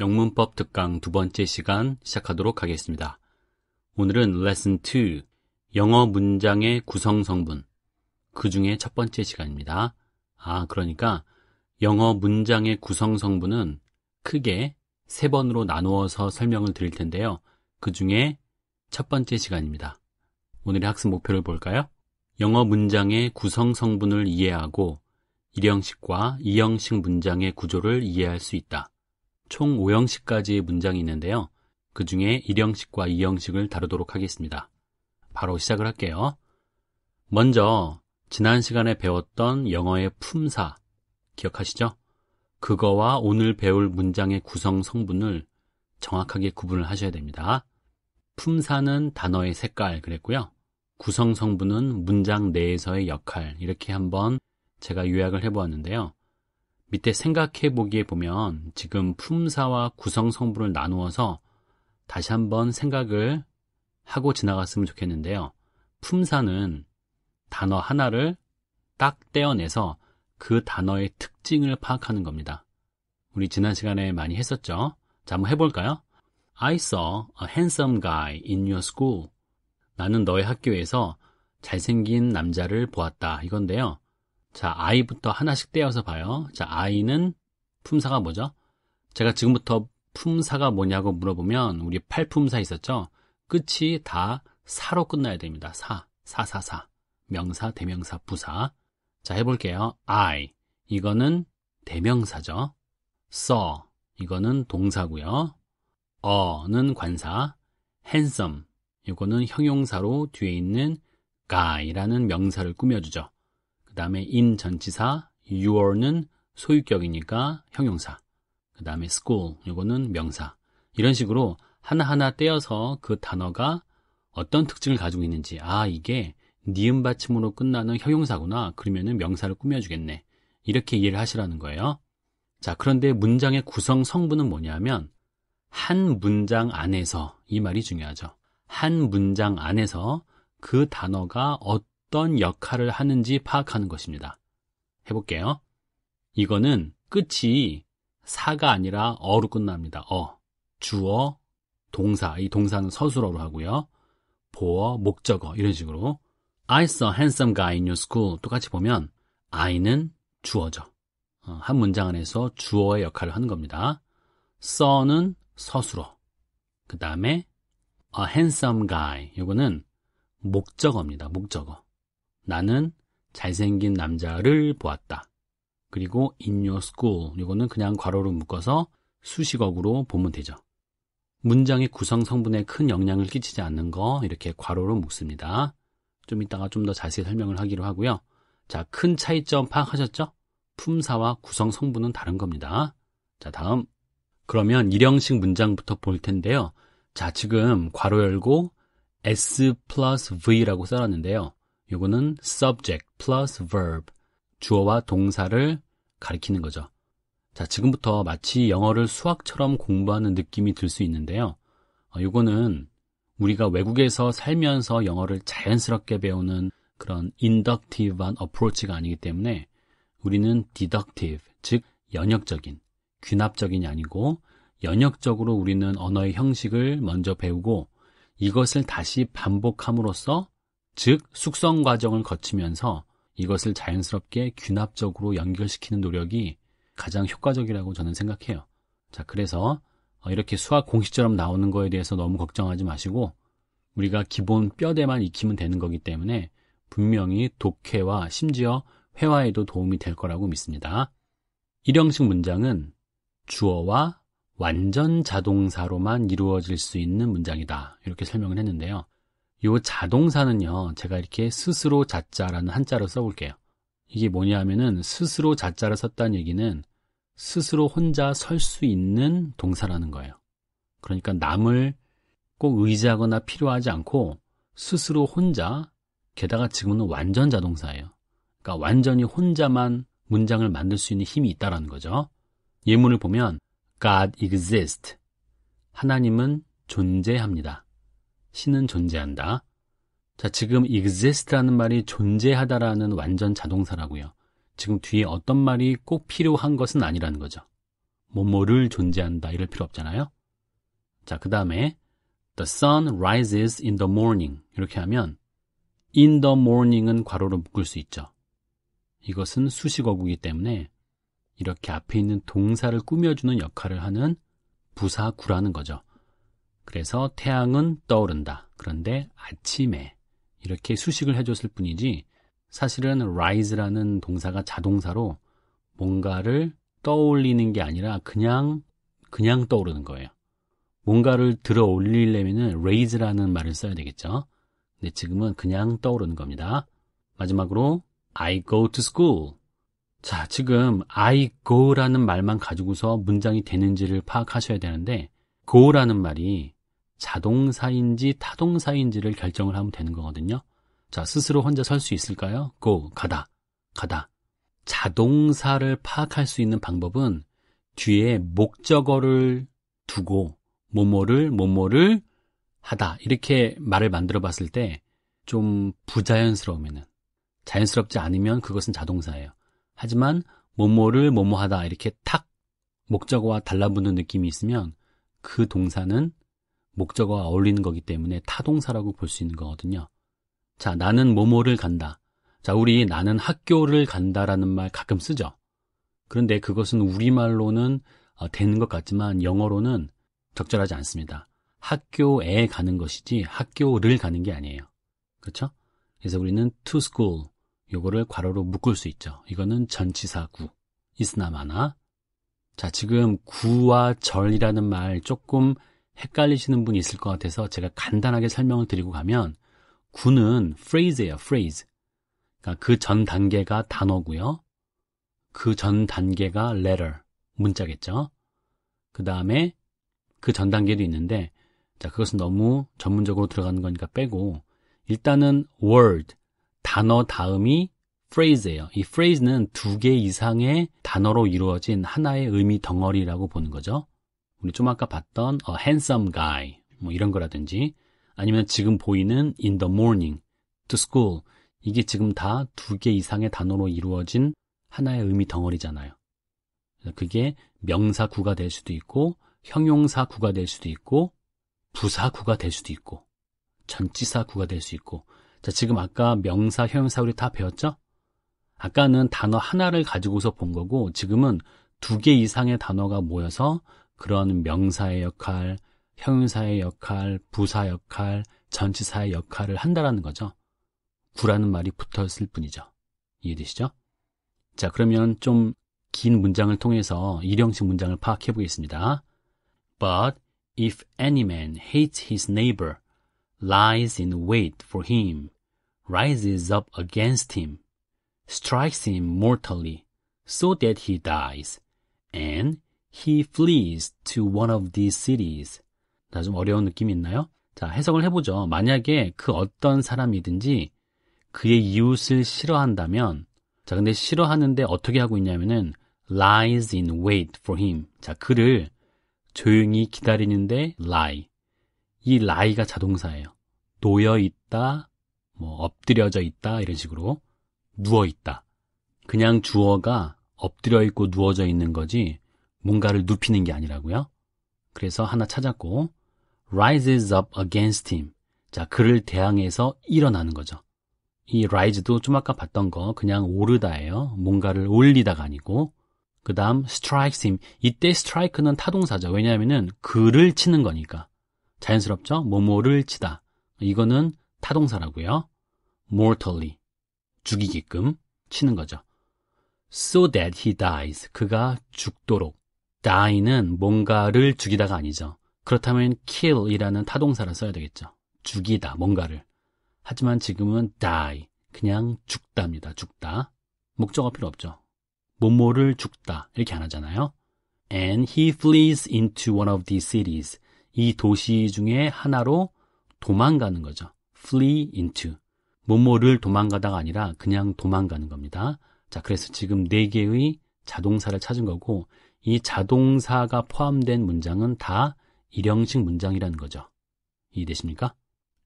영문법 특강 두 번째 시간 시작하도록 하겠습니다. 오늘은 레슨 2 영어 문장의 구성 성분 그 중에 첫 번째 시간입니다. 아, 그러니까 영어 문장의 구성 성분은 크게 세 번으로 나누어서 설명을 드릴 텐데요. 그 중에 첫 번째 시간입니다. 오늘의 학습 목표를 볼까요? 영어 문장의 구성 성분을 이해하고 일형식과 이형식 문장의 구조를 이해할 수 있다. 총 5형식까지의 문장이 있는데요. 그 중에 1형식과 2형식을 다루도록 하겠습니다. 바로 시작을 할게요. 먼저 지난 시간에 배웠던 영어의 품사 기억하시죠? 그거와 오늘 배울 문장의 구성 성분을 정확하게 구분을 하셔야 됩니다. 품사는 단어의 색깔 그랬고요. 구성 성분은 문장 내에서의 역할 이렇게 한번 제가 요약을 해보았는데요. 밑에 생각해 보기에 보면 지금 품사와 구성 성분을 나누어서 다시 한번 생각을 하고 지나갔으면 좋겠는데요. 품사는 단어 하나를 딱 떼어내서 그 단어의 특징을 파악하는 겁니다. 우리 지난 시간에 많이 했었죠? 자, 한번 해볼까요? I saw a handsome guy in your school. 나는 너의 학교에서 잘생긴 남자를 보았다. 이건데요. 자, i부터 하나씩 떼어서 봐요. 자, i는 품사가 뭐죠? 제가 지금부터 품사가 뭐냐고 물어보면 우리 팔품사 있었죠? 끝이 다 사로 끝나야 됩니다. 사, 사사사. 명사, 대명사, 부사. 자, 해볼게요. I. 이거는 대명사죠. saw. 이거는 동사고요. 어는 관사. handsome. 이거는 형용사로 뒤에 있는 guy라는 명사를 꾸며주죠. 다음에 in 전치사, you는 소유격이니까 형용사. 그 다음에 school, 요거는 명사. 이런 식으로 하나하나 떼어서 그 단어가 어떤 특징을 가지고 있는지, 아, 이게 니은 받침으로 끝나는 형용사구나. 그러면은 명사를 꾸며주겠네. 이렇게 이해를 하시라는 거예요. 자, 그런데 문장의 구성 성분은 뭐냐면, 한 문장 안에서, 이 말이 중요하죠. 한 문장 안에서 그 단어가 어떤 어떤 역할을 하는지 파악하는 것입니다. 해볼게요. 이거는 끝이 사가 아니라 어로 끝납니다. 어. 주어, 동사. 이 동사는 서술어로 하고요. 보어, 목적어. 이런 식으로. I saw handsome guy in your school. 똑같이 보면 I는 주어죠. 어, 한 문장 안에서 주어의 역할을 하는 겁니다. saw는 서술어. 그 다음에 a handsome guy. 요거는 목적어입니다. 목적어. 나는 잘생긴 남자를 보았다. 그리고 in your school 이거는 그냥 괄호로 묶어서 수식어구로 보면 되죠. 문장의 구성 성분에 큰 영향을 끼치지 않는 거 이렇게 괄호로 묶습니다. 좀 이따가 좀 더 자세히 설명을 하기로 하고요. 자, 큰 차이점 파악하셨죠? 품사와 구성 성분은 다른 겁니다. 자, 다음. 그러면 일형식 문장부터 볼 텐데요. 자, 지금 괄호 열고 s 플러스 v라고 써놨는데요. 이거는 subject plus verb 주어와 동사를 가리키는 거죠. 자, 지금부터 마치 영어를 수학처럼 공부하는 느낌이 들 수 있는데요. 이거는 어, 우리가 외국에서 살면서 영어를 자연스럽게 배우는 그런 인덕티브한 어프로치가 아니기 때문에 우리는 디덕티브, 즉 연역적인, 귀납적인이 아니고 연역적으로 우리는 언어의 형식을 먼저 배우고 이것을 다시 반복함으로써 즉 숙성 과정을 거치면서 이것을 자연스럽게 귀납적으로 연결시키는 노력이 가장 효과적이라고 저는 생각해요. 자, 그래서 어, 이렇게 수학 공식처럼 나오는 거에 대해서 너무 걱정하지 마시고 우리가 기본 뼈대만 익히면 되는 거기 때문에 분명히 독해와 심지어 회화에도 도움이 될 거라고 믿습니다. 일형식 문장은 주어와 완전 자동사로만 이루어질 수 있는 문장이다. 이렇게 설명을 했는데요. 요 자동사는요, 제가 이렇게 스스로 자자라는 한자로 써볼게요. 이게 뭐냐 하면은 스스로 자자를 썼다는 얘기는 스스로 혼자 설 수 있는 동사라는 거예요. 그러니까 남을 꼭 의지하거나 필요하지 않고 스스로 혼자, 게다가 지금은 완전 자동사예요. 그러니까 완전히 혼자만 문장을 만들 수 있는 힘이 있다라는 거죠. 예문을 보면 God exists. 하나님은 존재합니다. 신은 존재한다. 자, 지금 exist라는 말이 존재하다라는 완전 자동사라고요. 지금 뒤에 어떤 말이 꼭 필요한 것은 아니라는 거죠. 뭐뭐를 존재한다 이럴 필요 없잖아요. 자, 그 다음에 the sun rises in the morning 이렇게 하면 in the morning은 괄호로 묶을 수 있죠. 이것은 수식어구이기 때문에 이렇게 앞에 있는 동사를 꾸며주는 역할을 하는 부사구라는 거죠. 그래서 태양은 떠오른다. 그런데 아침에 이렇게 수식을 해줬을 뿐이지 사실은 rise라는 동사가 자동사로 뭔가를 떠올리는 게 아니라 그냥 그냥 떠오르는 거예요. 뭔가를 들어 올리려면은 raise라는 말을 써야 되겠죠. 근데 지금은 그냥 떠오르는 겁니다. 마지막으로 I go to school. 자, 지금 I go라는 말만 가지고서 문장이 되는지를 파악하셔야 되는데 go라는 말이 자동사인지 타동사인지를 결정을 하면 되는 거거든요. 자, 스스로 혼자 설 수 있을까요? go, 가다, 가다. 자동사를 파악할 수 있는 방법은 뒤에 목적어를 두고 모모를 모모를 하다 이렇게 말을 만들어 봤을 때 좀 부자연스러우면은 자연스럽지 않으면 그것은 자동사예요. 하지만 모모를 모모하다 이렇게 탁 목적어와 달라붙는 느낌이 있으면 그 동사는 목적어와 어울리는 거기 때문에 타동사라고 볼 수 있는 거거든요. 자, 나는 뭐뭐를 간다. 자, 우리 나는 학교를 간다라는 말 가끔 쓰죠. 그런데 그것은 우리말로는 어, 되는 것 같지만 영어로는 적절하지 않습니다. 학교에 가는 것이지 학교를 가는 게 아니에요. 그렇죠? 그래서 우리는 to school 요거를 괄호로 묶을 수 있죠. 이거는 전치사 구 이스나마나 자 지금 구와 절이라는 말 조금 헷갈리시는 분이 있을 것 같아서 제가 간단하게 설명을 드리고 가면 구는 phrase예요, phrase. 그러니까 그전 단계가 단어고요. 그 전 단계가 letter, 문자겠죠. 그 다음에 그 전 단계도 있는데 자, 그것은 너무 전문적으로 들어가는 거니까 빼고 일단은 word, 단어 다음이 phrase예요. 이 phrase는 두 개 이상의 단어로 이루어진 하나의 의미 덩어리라고 보는 거죠. 우리 좀 아까 봤던 a handsome guy 뭐 이런 거라든지 아니면 지금 보이는 in the morning, to school 이게 지금 다 두 개 이상의 단어로 이루어진 하나의 의미 덩어리잖아요. 그게 명사구가 될 수도 있고 형용사구가 될 수도 있고 부사구가 될 수도 있고 전치사구가 될 수 있고 자 지금 아까 명사 형용사 우리 다 배웠죠? 아까는 단어 하나를 가지고서 본 거고 지금은 두 개 이상의 단어가 모여서 그런 명사의 역할, 형용사의 역할, 부사 역할, 전치사의 역할을 한다라는 거죠. 구라는 말이 붙었을 뿐이죠. 이해되시죠? 자, 그러면 좀 긴 문장을 통해서 일형식 문장을 파악해 보겠습니다. But if any man hates his neighbor, lies in wait for him, rises up against him, strikes him mortally, so that he dies, and He flees to one of these cities. 나 좀 어려운 느낌이 있나요? 자, 해석을 해보죠. 만약에 그 어떤 사람이든지 그의 이웃을 싫어한다면, 자, 근데 싫어하는데 어떻게 하고 있냐면은 lies in wait for him. 자, 그를 조용히 기다리는데 lie. 이 lie가 자동사예요. 놓여 있다, 뭐 엎드려져 있다 이런 식으로 누워 있다. 그냥 주어가 엎드려 있고 누워져 있는 거지 뭔가를 눕히는 게 아니라고요. 그래서 하나 찾았고 rises up against him. 자, 그를 대항해서 일어나는 거죠. 이 rise도 좀 아까 봤던 거 그냥 오르다예요. 뭔가를 올리다가 아니고 그 다음 strikes him. 이때 strike는 타동사죠. 왜냐하면 은 그를 치는 거니까. 자연스럽죠? 뭐뭐를 치다. 이거는 타동사라고요. mortally. 죽이게끔 치는 거죠. so that he dies. 그가 죽도록. die는 뭔가를 죽이다가 아니죠. 그렇다면 kill이라는 타동사를 써야 되겠죠. 죽이다, 뭔가를. 하지만 지금은 die, 그냥 죽다입니다. 죽다. 목적어 필요 없죠. 모모를 죽다 이렇게 안 하잖아요. And he flees into one of the s e cities. 이 도시 중에 하나로 도망가는 거죠. flee into. 모모를 도망가다가 아니라 그냥 도망가는 겁니다. 자, 그래서 지금 네 개의 자동사를 찾은 거고 이 자동사가 포함된 문장은 다 일형식 문장이라는 거죠. 이해되십니까?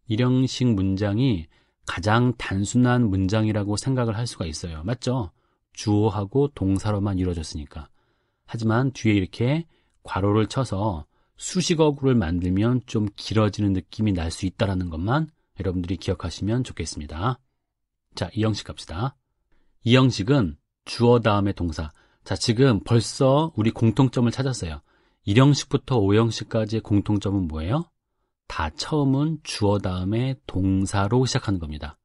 일형식 문장이 가장 단순한 문장이라고 생각을 할 수가 있어요. 맞죠? 주어하고 동사로만 이루어졌으니까. 하지만 뒤에 이렇게 괄호를 쳐서 수식어구를 만들면 좀 길어지는 느낌이 날 수 있다라는 것만 여러분들이 기억하시면 좋겠습니다. 자, 이 형식 갑시다. 이 형식은 주어 다음에 동사, 자, 지금 벌써 우리 공통점을 찾았어요. 1형식부터 5형식까지의 공통점은 뭐예요? 다 처음은 주어 다음에 동사로 시작하는 겁니다.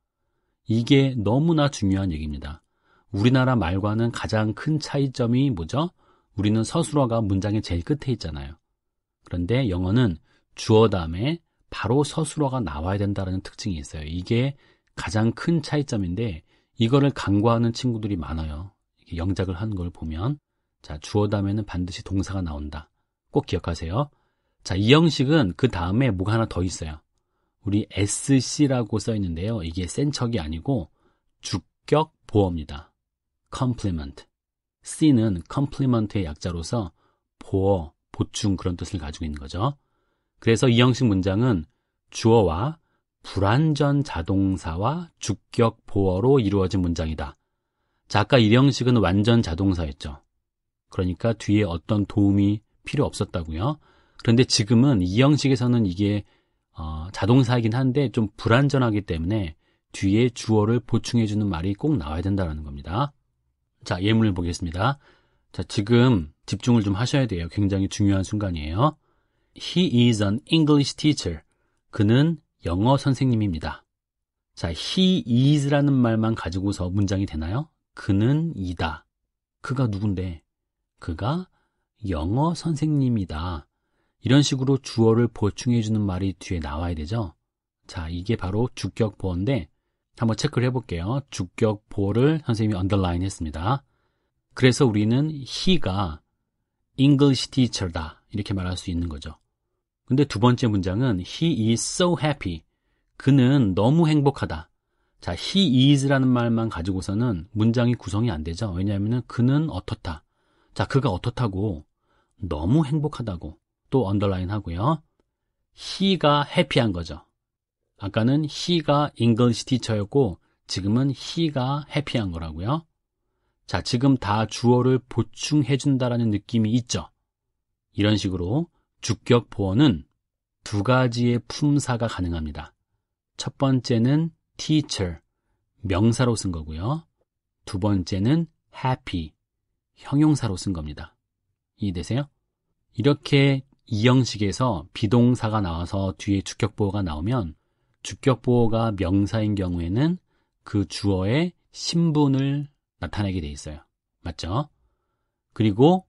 이게 너무나 중요한 얘기입니다. 우리나라 말과는 가장 큰 차이점이 뭐죠? 우리는 서술어가 문장의 제일 끝에 있잖아요. 그런데 영어는 주어 다음에 바로 서술어가 나와야 된다는 특징이 있어요. 이게 가장 큰 차이점인데 이거를 간과하는 친구들이 많아요. 영작을 한 걸 보면 자 주어 다음에는 반드시 동사가 나온다. 꼭 기억하세요. 자이 형식은 그 다음에 뭐가 하나 더 있어요. 우리 SC라고 써 있는데요. 이게 센척이 아니고 주격 보어입니다. complement. C는 complement의 약자로서 보어, 보충 그런 뜻을 가지고 있는 거죠. 그래서 이 형식 문장은 주어와 불완전 자동사와 주격 보어로 이루어진 문장이다. 작가 이영식은 완전 자동사였죠. 그러니까 뒤에 어떤 도움이 필요 없었다고요. 그런데 지금은 이형식에서는 이게 어, 자동사이긴 한데 좀 불완전하기 때문에 뒤에 주어를 보충해주는 말이 꼭 나와야 된다는 겁니다. 자, 예문을 보겠습니다. 자, 지금 집중을 좀 하셔야 돼요. 굉장히 중요한 순간이에요. He is an English teacher. 그는 영어 선생님입니다. 자, he is라는 말만 가지고서 문장이 되나요? 그는 이다. 그가 누군데? 그가 영어 선생님이다. 이런 식으로 주어를 보충해주는 말이 뒤에 나와야 되죠. 자, 이게 바로 주격 보어인데 한번 체크를 해볼게요. 주격 보어를 선생님이 언더라인 했습니다. 그래서 우리는 he가 English teacher다 이렇게 말할 수 있는 거죠. 근데 두 번째 문장은 he is so happy. 그는 너무 행복하다. 자, he is라는 말만 가지고서는 문장이 구성이 안 되죠. 왜냐하면 그는 어떻다. 자, 그가 어떻다고 너무 행복하다고 또 언더라인 하고요. he가 해피한 거죠. 아까는 he가 English teacher였고 지금은 he가 해피한 거라고요. 자, 지금 다 주어를 보충해 준다라는 느낌이 있죠. 이런 식으로 주격 보어는 두 가지의 품사가 가능합니다. 첫 번째는 teacher, 명사로 쓴 거고요. 두 번째는 happy, 형용사로 쓴 겁니다. 이해되세요? 이렇게 이 형식에서 비동사가 나와서 뒤에 주격보호가 나오면 주격보호가 명사인 경우에는 그 주어의 신분을 나타내게 돼 있어요. 맞죠? 그리고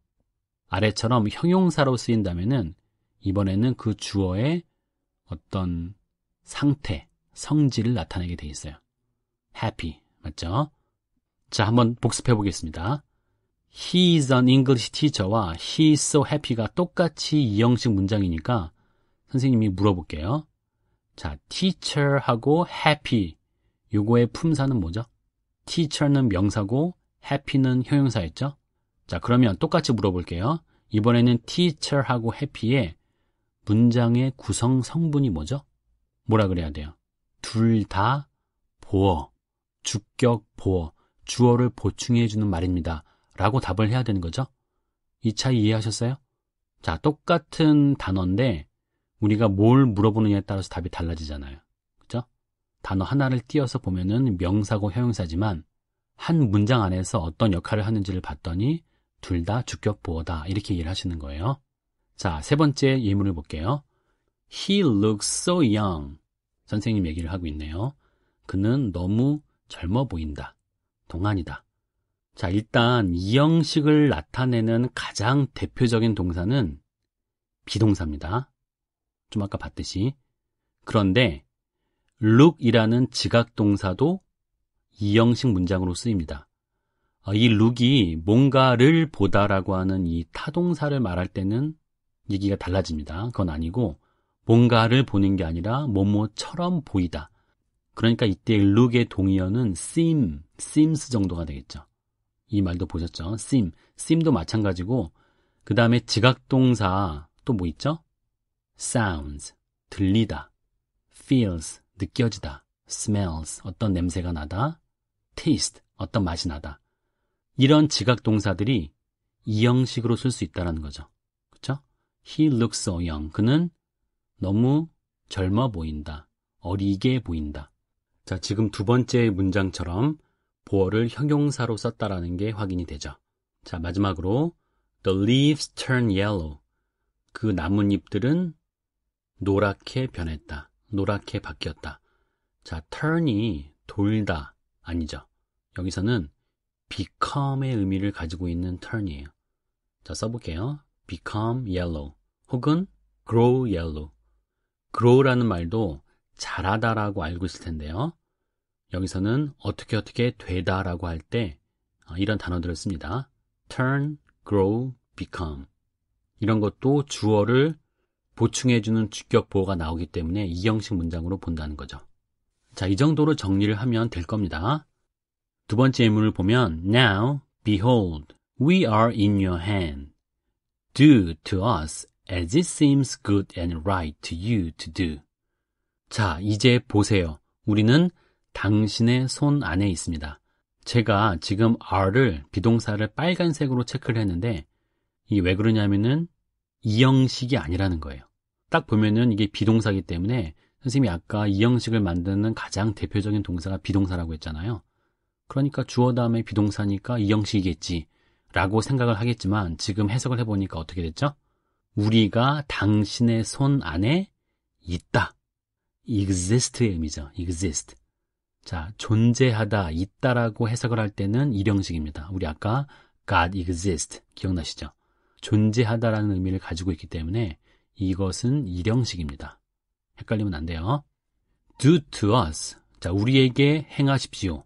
아래처럼 형용사로 쓰인다면은 이번에는 그 주어의 어떤 상태, 성질을 나타내게 돼 있어요. happy 맞죠? 자, 한번 복습해 보겠습니다. He's an English teacher와 he's so happy가 똑같이 이형식 문장이니까 선생님이 물어볼게요. 자, teacher하고 happy 요거의 품사는 뭐죠? teacher는 명사고 happy는 형용사였죠? 자, 그러면 똑같이 물어볼게요. 이번에는 teacher하고 happy의 문장의 구성 성분이 뭐죠? 뭐라 그래야 돼요? 둘다 보어, 주격 보어, 주어를 보충해주는 말입니다. 라고 답을 해야 되는 거죠. 이 차이 이해하셨어요? 자, 똑같은 단어인데 우리가 뭘 물어보느냐에 따라서 답이 달라지잖아요. 그죠? 단어 하나를 띄어서 보면은 명사고 형용사지만 한 문장 안에서 어떤 역할을 하는지를 봤더니 둘 다 주격 보어다. 이렇게 이해를 하시는 거예요. 자, 세 번째 예문을 볼게요. He looks so young. 선생님 얘기를 하고 있네요. 그는 너무 젊어 보인다. 동안이다. 자, 일단 이형식을 나타내는 가장 대표적인 동사는 비동사입니다. 좀 아까 봤듯이. 그런데 look이라는 지각동사도 이형식 문장으로 쓰입니다. 아, 이 look이 뭔가를 보다라고 하는 이 타동사를 말할 때는 얘기가 달라집니다. 그건 아니고 뭔가를 보는 게 아니라 뭐뭐처럼 보이다. 그러니까 이때 look의 동의어는 seem, seems 정도가 되겠죠. 이 말도 보셨죠? seem, seem도 마찬가지고 그 다음에 지각동사 또 뭐 있죠? sounds, 들리다, feels, 느껴지다, smells, 어떤 냄새가 나다, taste, 어떤 맛이 나다. 이런 지각동사들이 이 형식으로 쓸 수 있다는 거죠. 그쵸? He looks so young. 그는 너무 젊어 보인다. 어리게 보인다. 자, 지금 두 번째 문장처럼 보어를 형용사로 썼다라는 게 확인이 되죠. 자, 마지막으로 the leaves turn yellow. 그 나뭇잎들은 노랗게 변했다. 노랗게 바뀌었다. 자, turn이 돌다 아니죠. 여기서는 become의 의미를 가지고 있는 turn이에요. 자, 써볼게요. become yellow 혹은 grow yellow. grow라는 말도 자라다라고 알고 있을 텐데요. 여기서는 어떻게 어떻게 되다라고 할때 어, 이런 단어들을 씁니다. turn, grow, become. 이런 것도 주어를 보충해주는 주격 보호가 나오기 때문에 이형식 문장으로 본다는 거죠. 자, 이 정도로 정리를 하면 될 겁니다. 두 번째 예문을 보면 Now, behold, we are in your hand. Do to us as it seems good and right to you to do. 자, 이제 보세요. 우리는 당신의 손 안에 있습니다. 제가 지금 are를 비동사를 빨간색으로 체크를 했는데 이게 왜 그러냐면은 이 형식이 아니라는 거예요. 딱 보면은 이게 비동사기 때문에 선생님이 아까 이 형식을 만드는 가장 대표적인 동사가 비동사라고 했잖아요. 그러니까 주어 다음에 비동사니까 이 형식이겠지라고 생각을 하겠지만 지금 해석을 해보니까 어떻게 됐죠? 우리가 당신의 손 안에 있다. exist의 의미죠. exist. 자, 존재하다, 있다라고 해석을 할 때는 일형식입니다. 우리 아까 God exist 기억나시죠? 존재하다라는 의미를 가지고 있기 때문에 이것은 일형식입니다. 헷갈리면 안 돼요. Do to us. 자, 우리에게 행하십시오.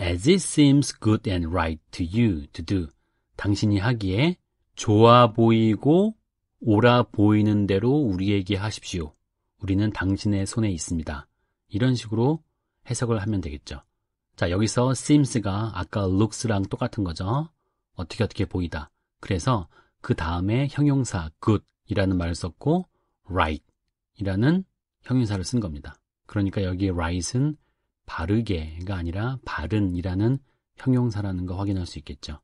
As it seems good and right to you to do. 당신이 하기에 좋아 보이고 오라 보이는 대로 우리에게 하십시오. 우리는 당신의 손에 있습니다. 이런 식으로 해석을 하면 되겠죠. 자, 여기서 seems가 아까 looks랑 똑같은 거죠. 어떻게 어떻게 보이다. 그래서 그 다음에 형용사 good이라는 말을 썼고 right 이라는 형용사를 쓴 겁니다. 그러니까 여기 right은 바르게가 아니라 바른이라는 형용사라는 거 확인할 수 있겠죠.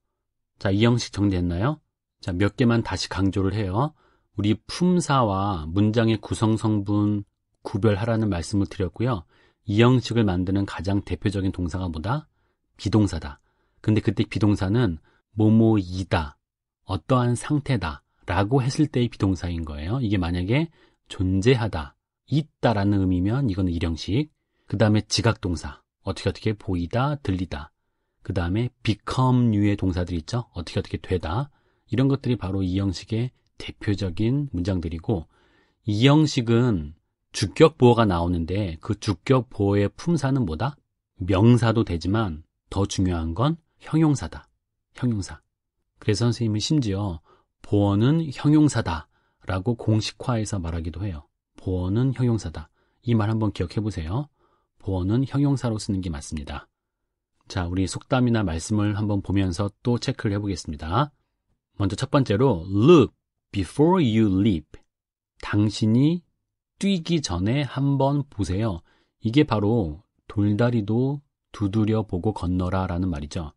자, 이 형식 정리했나요 자, 몇 개만 다시 강조를 해요. 우리 품사와 문장의 구성 성분 구별하라는 말씀을 드렸고요. 이 형식을 만드는 가장 대표적인 동사가 뭐다? 비동사다. 근데 그때 비동사는 뭐뭐이다, 어떠한 상태다 라고 했을 때의 비동사인 거예요. 이게 만약에 존재하다, 있다라는 의미면 이건 일형식. 그 다음에 지각동사, 어떻게 어떻게 보이다, 들리다. 그 다음에 become류의 동사들 있죠. 어떻게 어떻게 되다. 이런 것들이 바로 이 형식의 대표적인 문장들이고 이 형식은 주격 보호가 나오는데 그 주격 보호의 품사는 뭐다? 명사도 되지만 더 중요한 건 형용사다. 형용사. 그래서 선생님은 심지어 보어는 형용사다 라고 공식화해서 말하기도 해요. 보어는 형용사다. 이 말 한번 기억해 보세요. 보어는 형용사로 쓰는 게 맞습니다. 자, 우리 속담이나 말씀을 한번 보면서 또 체크를 해보겠습니다. 먼저 첫 번째로 look before you leap. 당신이 뛰기 전에 한번 보세요. 이게 바로 돌다리도 두드려 보고 건너라 라는 말이죠.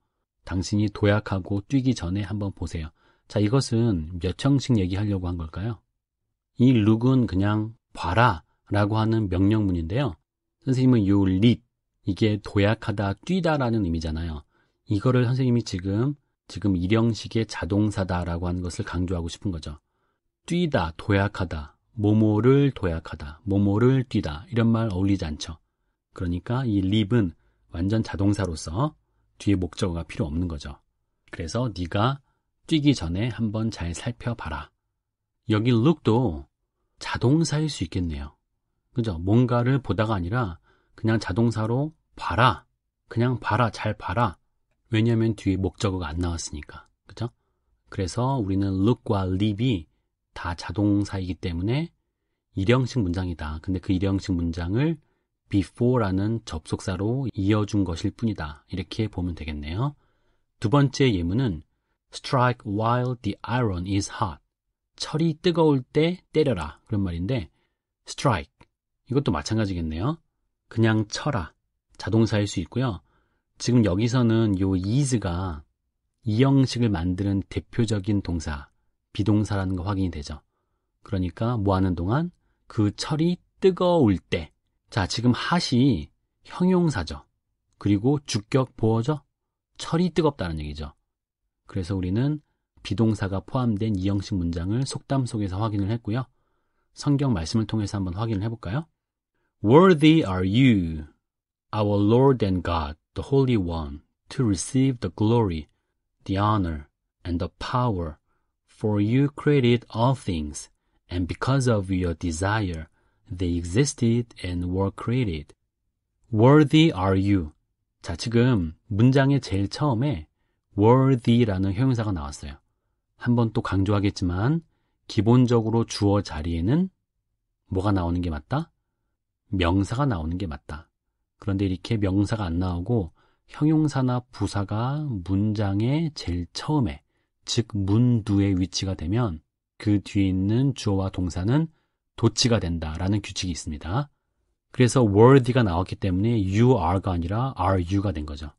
당신이 도약하고 뛰기 전에 한번 보세요. 자, 이것은 몇 형식 얘기하려고 한 걸까요? 이 룩은 그냥 봐라 라고 하는 명령문인데요. 선생님은 요 leap, 이게 도약하다, 뛰다 라는 의미잖아요. 이거를 선생님이 지금, 지금 일형식의 자동사다 라고 하는 것을 강조하고 싶은 거죠. 뛰다, 도약하다, 모모를 도약하다, 모모를 뛰다 이런 말 어울리지 않죠. 그러니까 이 립은 완전 자동사로서 뒤에 목적어가 필요 없는 거죠. 그래서 네가 뛰기 전에 한번 잘 살펴봐라. 여기 look도 자동사일 수 있겠네요. 그죠? 뭔가를 보다가 아니라 그냥 자동사로 봐라. 그냥 봐라. 잘 봐라. 왜냐하면 뒤에 목적어가 안 나왔으니까. 그죠? 그래서 우리는 look과 live이 다 자동사이기 때문에 일형식 문장이다. 근데 그 일형식 문장을 before라는 접속사로 이어준 것일 뿐이다. 이렇게 보면 되겠네요. 두 번째 예문은 strike while the iron is hot. 철이 뜨거울 때 때려라. 그런 말인데 strike 이것도 마찬가지겠네요. 그냥 쳐라. 자동사일 수 있고요. 지금 여기서는 요 is가 이형식을 만드는 대표적인 동사 비동사라는 거 확인이 되죠. 그러니까 뭐 하는 동안 그 철이 뜨거울 때. 자, 지금 핫이 형용사죠. 그리고 주격 보어죠. 철이 뜨겁다는 얘기죠. 그래서 우리는 비동사가 포함된 이 형식 문장을 속담 속에서 확인을 했고요. 성경 말씀을 통해서 한번 확인을 해볼까요? Worthy are you, our Lord and God, the Holy One, to receive the glory, the honor, and the power, For you created all things, and because of your desire they existed and were created. Worthy are you. 자, 지금 문장의 제일 처음에 worthy라는 형용사가 나왔어요. 한 번 또 강조하겠지만 기본적으로 주어 자리에는 뭐가 나오는 게 맞다? 명사가 나오는 게 맞다. 그런데 이렇게 명사가 안 나오고 형용사나 부사가 문장의 제일 처음에 즉 문두의 위치가 되면 그 뒤에 있는 주어와 동사는 도치가 된다라는 규칙이 있습니다. 그래서 worthy가 나왔기 때문에 you are가 아니라 are you가 된 거죠.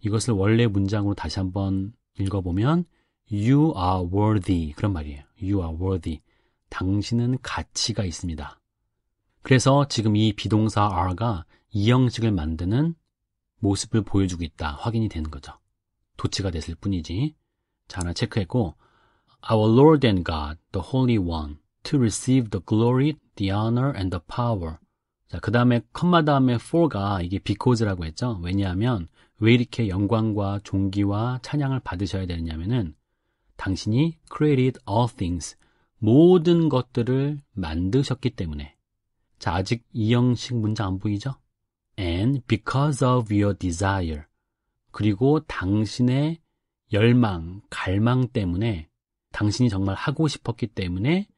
이것을 원래 문장으로 다시 한번 읽어보면 you are worthy 그런 말이에요. you are worthy. 당신은 가치가 있습니다. 그래서 지금 이 비동사 are가 이형식을 만드는 모습을 보여주고 있다 확인이 되는 거죠. 도치가 됐을 뿐이지. 자나 체크했고 Our Lord and God, the Holy One, to receive the glory, the honor, and the power. 자, 그 다음에 컴마 다음에 for가 이게 because라고 했죠. 왜냐하면 왜 이렇게 영광과 존귀와 찬양을 받으셔야 되느냐면은 당신이 created all things, 모든 것들을 만드셨기 때문에. 자, 아직 이형식 문장 안 보이죠? And because of your desire. 그리고 당신의 열망, 갈망 때문에 당신이 정말 하고 싶었기 때문에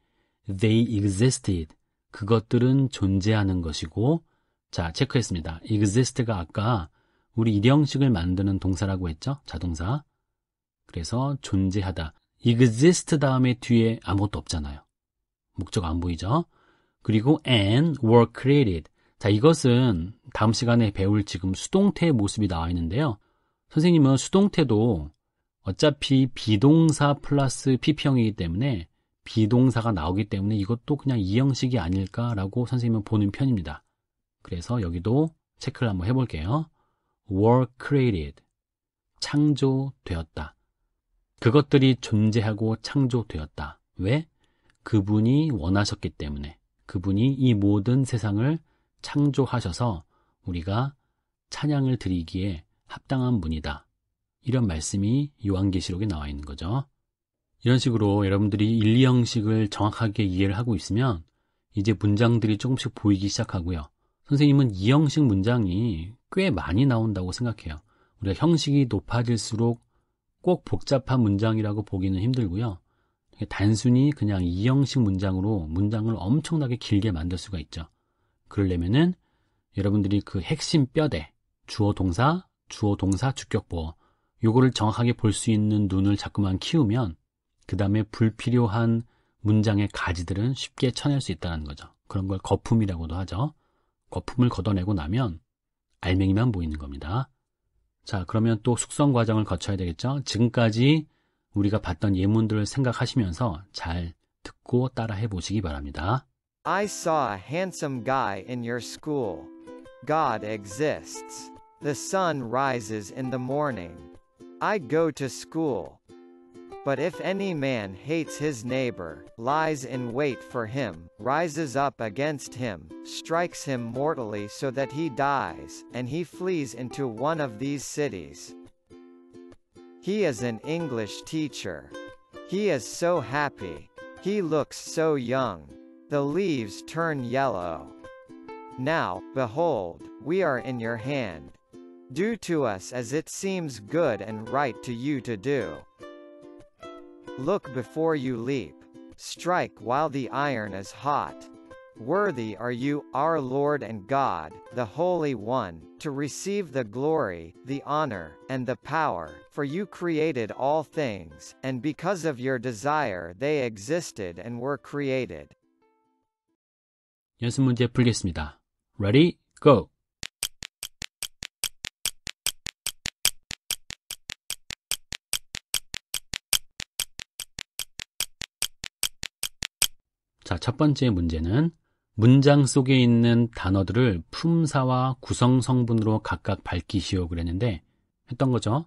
they existed. 그것들은 존재하는 것이고 자, 체크했습니다. exist가 아까 우리 일형식을 만드는 동사라고 했죠? 자동사. 그래서 존재하다. exist 다음에 뒤에 아무것도 없잖아요. 목적 안 보이죠? 그리고 and were created. 자, 이것은 다음 시간에 배울 지금 수동태의 모습이 나와 있는데요. 선생님은 수동태도 어차피 비동사 플러스 피형이기 때문에 비동사가 나오기 때문에 이것도 그냥 이 형식이 아닐까라고 선생님은 보는 편입니다. 그래서 여기도 체크를 한번 해볼게요. were created. 창조되었다. 그것들이 존재하고 창조되었다. 왜? 그분이 원하셨기 때문에. 그분이 이 모든 세상을 창조하셔서 우리가 찬양을 드리기에 합당한 분이다. 이런 말씀이 요한계시록에 나와 있는 거죠. 이런 식으로 여러분들이 일리 형식을 정확하게 이해를 하고 있으면 이제 문장들이 조금씩 보이기 시작하고요. 선생님은 이 형식 문장이 꽤 많이 나온다고 생각해요. 우리가 형식이 높아질수록 꼭 복잡한 문장이라고 보기는 힘들고요. 단순히 그냥 이 형식 문장으로 문장을 엄청나게 길게 만들 수가 있죠. 그러려면은 여러분들이 그 핵심 뼈대, 주어 동사, 주어 동사 주격보어 요거를 정확하게 볼 수 있는 눈을 자꾸만 키우면 그 다음에 불필요한 문장의 가지들은 쉽게 쳐낼 수 있다는 거죠. 그런 걸 거품이라고도 하죠. 거품을 걷어내고 나면 알맹이만 보이는 겁니다. 자, 그러면 또 숙성 과정을 거쳐야 되겠죠? 지금까지 우리가 봤던 예문들을 생각하시면서 잘 듣고 따라해 보시기 바랍니다. I saw a handsome guy in your school. God exists. The sun rises in the morning. I go to school. But if any man hates his neighbor, lies in wait for him, rises up against him, strikes him mortally so that he dies, and he flees into one of these cities. He is an English teacher. He is so happy. He looks so young. The leaves turn yellow. Now, behold, we are in your hand, do to us as it seems good and right to you to do. Look before you leap. Strike while the iron is hot. Worthy are you, our Lord and God, the Holy One, to receive the glory, the honor, and the power, for you created all things, and because of your desire they existed and were created. 풀겠습니다. Ready? Go! 자, 첫 번째 문제는 문장 속에 있는 단어들을 품사와 구성 성분으로 각각 밝히시오 그랬는데 했던 거죠.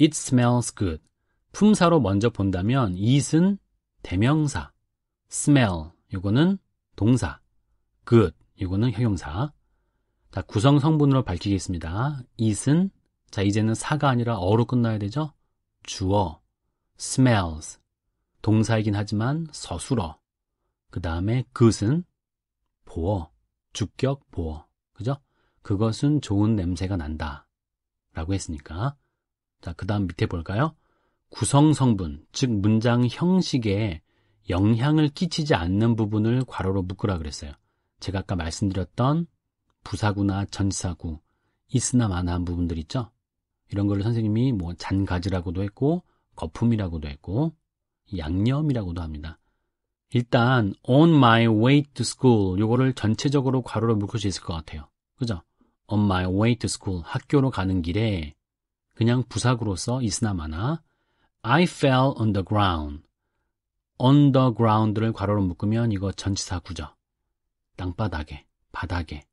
It smells good. 품사로 먼저 본다면 it은 대명사, smell 이거는 동사, good 이거는 형용사. 자, 구성 성분으로 밝히겠습니다. it은 자, 이제는 사가 아니라 어로 끝나야 되죠. 주어, smells 동사이긴 하지만 서술어. 그 다음에 그것은 보어, 주격 보어. 그죠? 그것은 좋은 냄새가 난다. 라고 했으니까. 자, 그 다음 밑에 볼까요? 구성 성분, 즉 문장 형식에 영향을 끼치지 않는 부분을 괄호로 묶으라 그랬어요. 제가 아까 말씀드렸던 부사구나 전사구, 있으나 마나한 부분들 있죠? 이런 걸 선생님이 뭐 잔가지라고도 했고, 거품이라고도 했고, 양념이라고도 합니다. 일단 on my way to school 요거를 전체적으로 괄호로 묶을 수 있을 것 같아요. 그죠? on my way to school 학교로 가는 길에 그냥 부사구로서 이스나마나 I fell on the ground on the ground를 괄호로 묶으면 이거 전치사 구죠. 땅바닥에 바닥에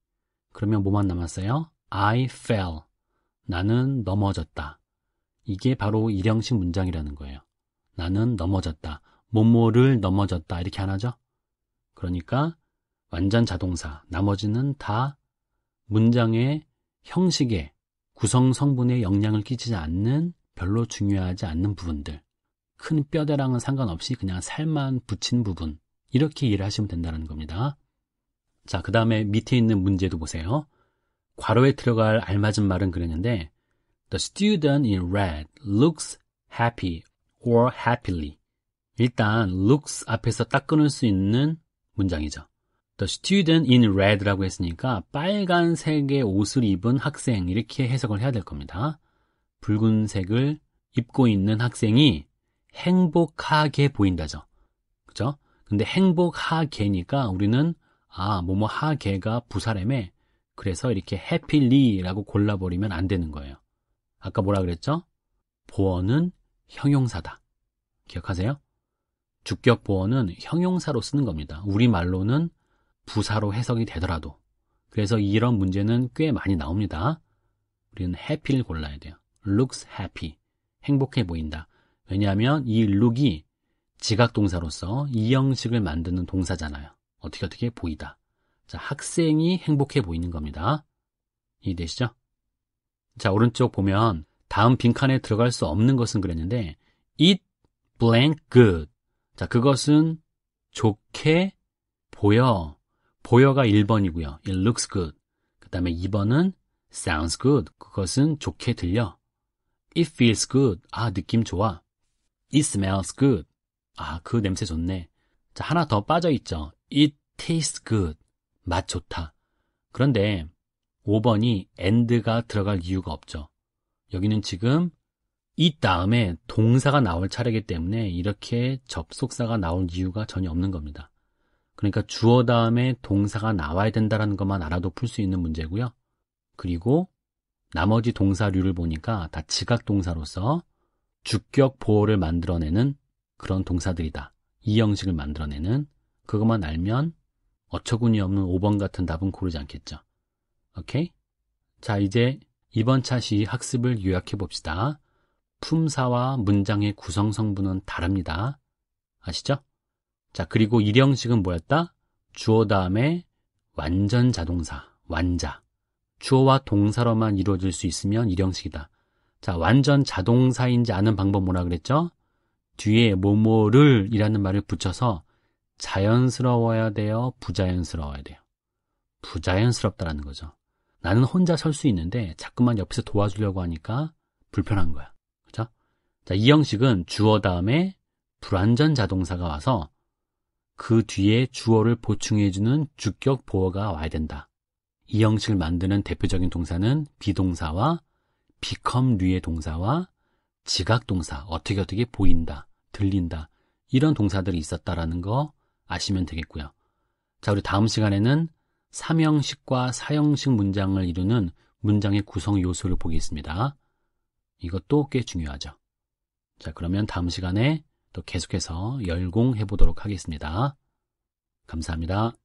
그러면 뭐만 남았어요? I fell 나는 넘어졌다. 이게 바로 일형식 문장이라는 거예요. 나는 넘어졌다. 모모를 넘어졌다 이렇게 하나죠. 그러니까 완전 자동사 나머지는 다 문장의 형식에 구성 성분에 영향을 끼치지 않는 별로 중요하지 않는 부분들 큰 뼈대랑은 상관없이 그냥 살만 붙인 부분 이렇게 이해를 하시면 된다는 겁니다. 자, 그 다음에 밑에 있는 문제도 보세요. 괄호에 들어갈 알맞은 말은 그랬는데 The student in red looks happy or happily 일단 looks 앞에서 딱 끊을 수 있는 문장이죠. The student in red라고 했으니까 빨간색의 옷을 입은 학생 이렇게 해석을 해야 될 겁니다. 붉은색을 입고 있는 학생이 행복하게 보인다죠. 그죠? 근데 행복하게니까 우리는 아, 뭐뭐 하게가 부사람에 그래서 이렇게 happy라고 골라버리면 안 되는 거예요. 아까 뭐라 그랬죠? 보어는 형용사다. 기억하세요? 주격 보어는 형용사로 쓰는 겁니다. 우리말로는 부사로 해석이 되더라도. 그래서 이런 문제는 꽤 많이 나옵니다. 우리는 happy를 골라야 돼요. looks happy. 행복해 보인다. 왜냐하면 이 look이 지각동사로서 이형식을 만드는 동사잖아요. 어떻게 어떻게 보이다. 자, 학생이 행복해 보이는 겁니다. 이해되시죠? 자, 오른쪽 보면 다음 빈칸에 들어갈 수 없는 것은 그랬는데 it blank good 자, 그것은 좋게 보여. 보여가 1번이고요. It looks good. 그 다음에 2번은 sounds good. 그것은 좋게 들려. It feels good. 아, 느낌 좋아. It smells good. 아, 그 냄새 좋네. 자, 하나 더 빠져있죠. It tastes good. 맛 좋다. 그런데 5번이 and가 들어갈 이유가 없죠. 여기는 지금 이 다음에 동사가 나올 차례이기 때문에 이렇게 접속사가 나올 이유가 전혀 없는 겁니다. 그러니까 주어 다음에 동사가 나와야 된다라는 것만 알아도 풀 수 있는 문제고요. 그리고 나머지 동사류를 보니까 다 지각 동사로서 주격 보호를 만들어내는 그런 동사들이다. 이 형식을 만들어내는 그것만 알면 어처구니 없는 5번 같은 답은 고르지 않겠죠. 오케이? 자, 이제 이번 차시 학습을 요약해 봅시다. 품사와 문장의 구성 성분은 다릅니다. 아시죠? 자, 그리고 일형식은 뭐였다? 주어 다음에 완전 자동사, 완자. 주어와 동사로만 이루어질 수 있으면 일형식이다. 자, 완전 자동사인지 아는 방법 뭐라 그랬죠? 뒤에 뭐뭐를 이라는 말을 붙여서 자연스러워야 돼요? 부자연스러워야 돼요? 부자연스럽다라는 거죠. 나는 혼자 설 수 있는데 자꾸만 옆에서 도와주려고 하니까 불편한 거야. 자, 이 형식은 주어 다음에 불완전 자동사가 와서 그 뒤에 주어를 보충해주는 주격 보어가 와야 된다. 이 형식을 만드는 대표적인 동사는 비동사와 become 류의 동사와 지각 동사, 어떻게 어떻게 보인다, 들린다, 이런 동사들이 있었다라는 거 아시면 되겠고요. 자, 우리 다음 시간에는 3형식과4형식 문장을 이루는 문장의 구성 요소를 보겠습니다. 이것도 꽤 중요하죠. 자, 그러면 다음 시간에 또 계속해서 열공해 보도록 하겠습니다. 감사합니다.